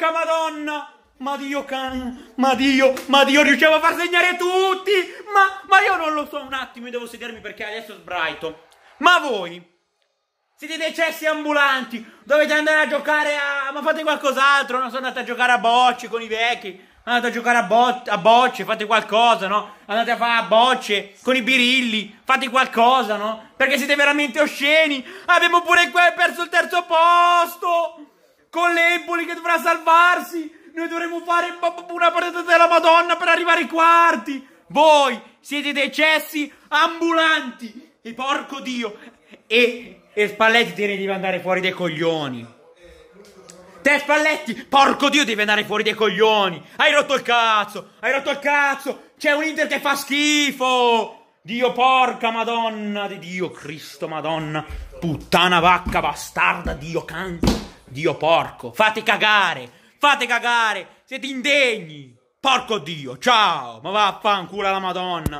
porca madonna! Ma Dio can, ma Dio, ma Dio riusciamo a far segnare tutti! Ma, ma io non lo so, un attimo, devo sedermi perché adesso sbraito. Ma voi? Siete dei cessi ambulanti, dovete andare a giocare a... ma fate qualcos'altro, non sono andate a giocare a bocce con i vecchi, andate a giocare a, bo... a bocce, fate qualcosa, no? Andate a fare a bocce con i birilli, fate qualcosa, no? Perché siete veramente osceni, abbiamo pure perso il con l'Empoli che dovrà salvarsi. Noi dovremo fare una partita della Madonna per arrivare ai quarti. Voi siete dei cessi ambulanti. E porco Dio. E, e Spalletti te ne devi andare fuori dei coglioni. Te Spalletti, porco Dio, devi andare fuori dei coglioni. Hai rotto il cazzo, hai rotto il cazzo. C'è un Inter che fa schifo. Dio porca madonna di Dio, Cristo madonna. Puttana vacca bastarda, Dio canto. Dio porco, fate cagare, fate cagare, siete indegni. Porco Dio, ciao, ma vaffanculo la madonna.